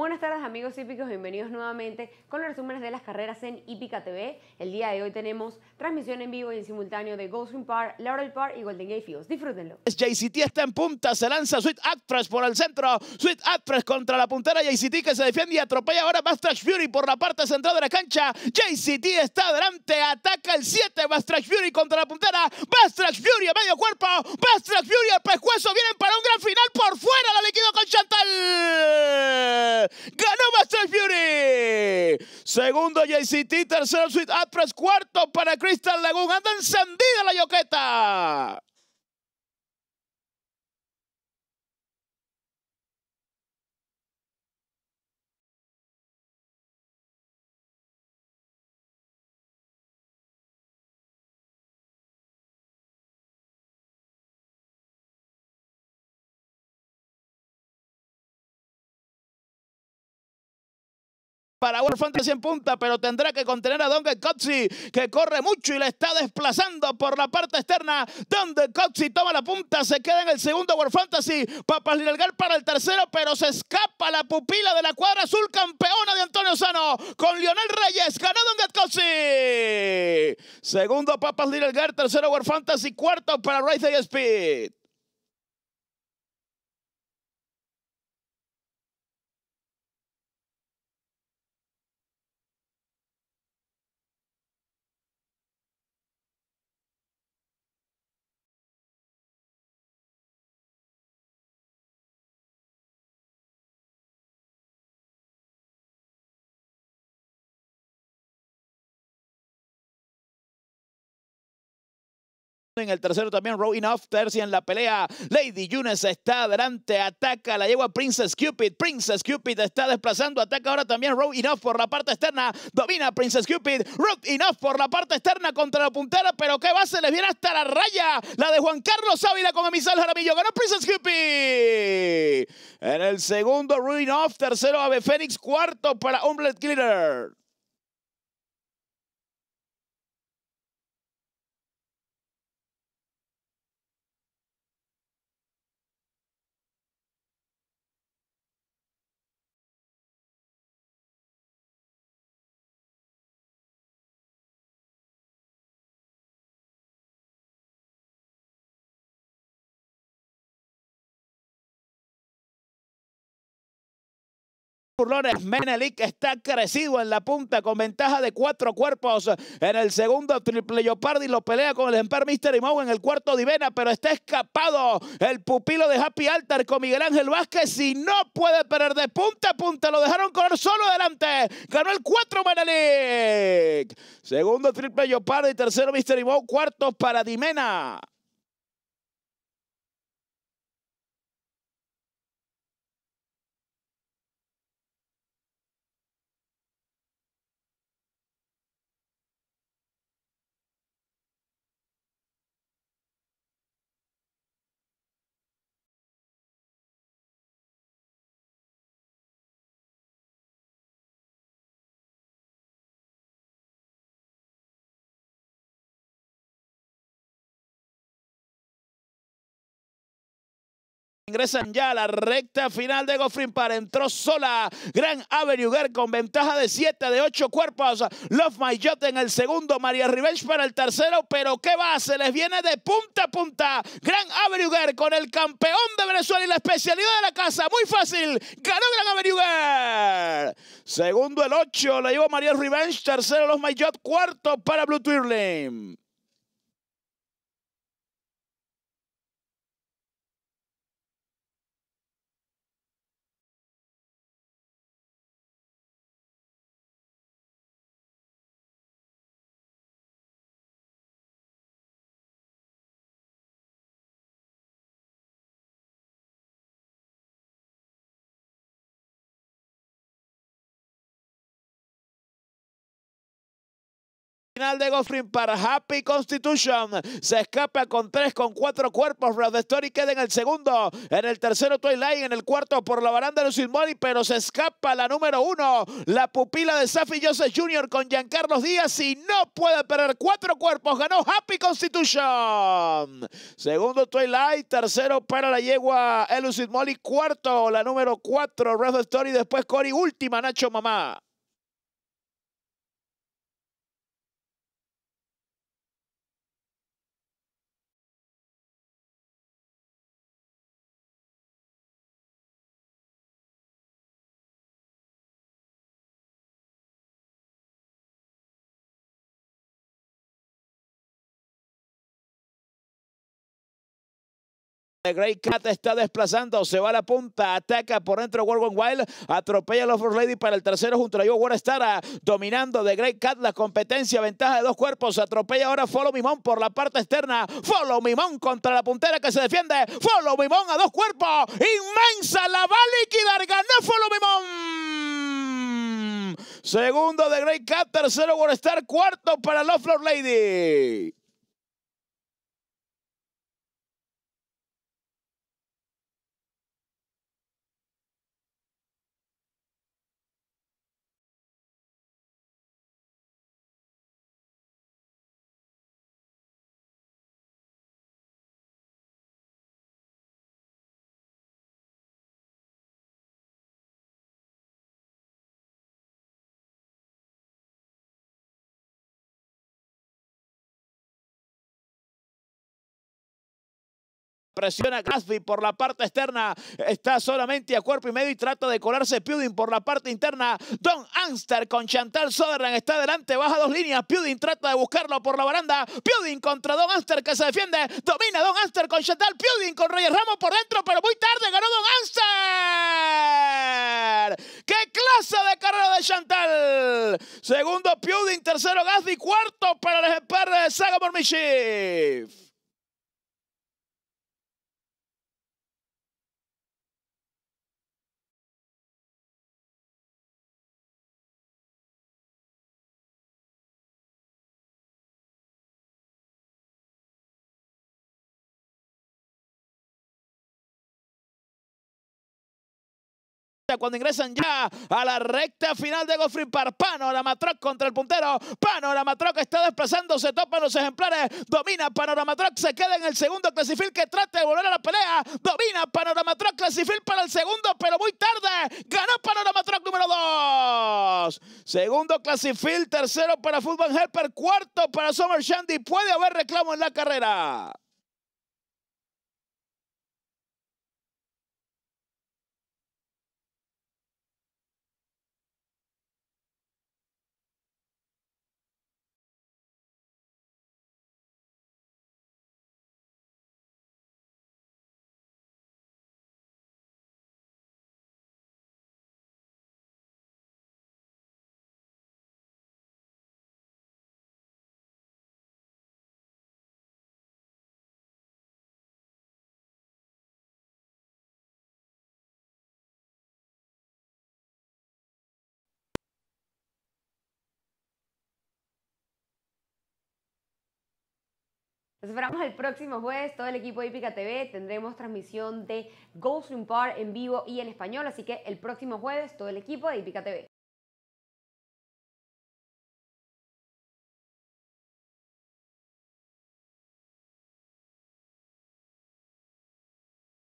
Buenas tardes amigos hípicos, bienvenidos nuevamente con los resúmenes de las carreras en Hípica TV. El día de hoy tenemos transmisión en vivo y en simultáneo de Ghostwing Park, Laurel Park y Golden Gate Fields. Disfrútenlo. JCT está en punta, se lanza Sweet Actress por el centro, Sweet Actress contra la puntera JCT que se defiende y atropella ahora Bastrash Fury por la parte central de la cancha. JCT está adelante, ataca el 7, Bastrash Fury contra la puntera, Bastrash Fury a medio cuerpo, Bastrash Fury al pescuezo, vienen para un gran final por fuera, la liquido con Chantal. Ganó Master Fury. Segundo JCT, tercero Sweet Atlas, cuarto para Crystal Lagoon. Anda encendida la yoqueta. para World Fantasy en punta, pero tendrá que contener a Don Kotzi, que corre mucho y le está desplazando por la parte externa. Donde Kotzi toma la punta, se queda en el segundo World Fantasy, Papas Papalilgar para el tercero, pero se escapa la pupila de la cuadra azul campeona de Antonio Sano con Lionel Reyes. gana Don Kotzi. Segundo Papas Lilgar, tercero World Fantasy, cuarto para Race Speed. En el tercero también Rowing Off, tercia en la pelea. Lady Yunes está adelante, ataca, la lleva Princess Cupid. Princess Cupid está desplazando, ataca ahora también Rowing Off por la parte externa. Domina Princess Cupid, Rowing Off por la parte externa contra la puntera, pero qué base les viene hasta la raya. La de Juan Carlos Ávila con Emisal Jaramillo. Ganó Princess Cupid. En el segundo, Rowing Off. Tercero, Ave Fénix. Cuarto para Umblet Glitter. Menelik está crecido en la punta con ventaja de cuatro cuerpos. En el segundo, Triple Yopardi lo pelea con el Empire Mister Mow en el cuarto Dimena pero está escapado el pupilo de Happy Altar con Miguel Ángel Vázquez y no puede perder de punta a punta. Lo dejaron correr solo adelante. Ganó el cuatro, Menelik. Segundo, Triple Yopardi. Tercero, mister Mow. Cuarto para Dimena. Ingresan ya a la recta final de Goffrin para entró sola. Gran Averuger con ventaja de 7 de 8 cuerpos. Love My Jot en el segundo. María Revenge para el tercero. Pero qué va, se les viene de punta a punta. Gran Averuger con el campeón de Venezuela y la especialidad de la casa. Muy fácil. Ganó Gran Averuger. Segundo el 8. Le llevó María Revenge. Tercero Love My Jot. Cuarto para Blue Twirling. final de Goffrin para Happy Constitution. Se escapa con tres, con cuatro cuerpos. Red Story queda en el segundo. En el tercero, Twilight. En el cuarto, por la baranda Lucid Molly. Pero se escapa la número uno. La pupila de Safi Joseph Jr. con Giancarlos Díaz. Y no puede perder cuatro cuerpos. Ganó Happy Constitution. Segundo, Twilight. Tercero, para la yegua Elucid Molly. Cuarto, la número cuatro, Red Story. Después, Cory. Última, Nacho Mamá. Grey Cat está desplazando, se va a la punta, ataca por dentro Wargon Wild, atropella a los Lord Lady para el tercero junto a Yo Warstar dominando de Grey Cat la competencia, ventaja de dos cuerpos, atropella ahora Follow Mimón por la parte externa, Follow Mimón contra la puntera que se defiende, Follow Mimón a dos cuerpos, inmensa, la va a liquidar, ganó Follow Mimón. Segundo de Grey Cat, tercero Warstar, cuarto para los Floor Lady. presiona Gasby por la parte externa, está solamente a cuerpo y medio y trata de colarse Pudding por la parte interna. Don Anster con Chantal Soderland está adelante, baja dos líneas, Pudding trata de buscarlo por la baranda, Pudding contra Don Anster que se defiende, domina Don Anster con Chantal, Pudding con Reyes Ramos por dentro, pero muy tarde ganó Don Anster. ¡Qué clase de carrera de Chantal! Segundo Pudding tercero Gasby, cuarto para el de Sagamore Michif. cuando ingresan ya a la recta final de Goffrey Park. la contra el puntero. Panoramatrock está desplazándose, se topan los ejemplares. Domina Panoramatroc se queda en el segundo. Clasifil que trata de volver a la pelea. Domina Panoramatrock, Clasifil para el segundo, pero muy tarde. Ganó Panoramatrock número 2. Segundo Clasifil, tercero para Football Helper, cuarto para Summer Shandy. Puede haber reclamo en la carrera. Nos esperamos el próximo jueves, todo el equipo de Hípica TV, tendremos transmisión de Ghostroom Park en vivo y en español, así que el próximo jueves todo el equipo de Hípica TV.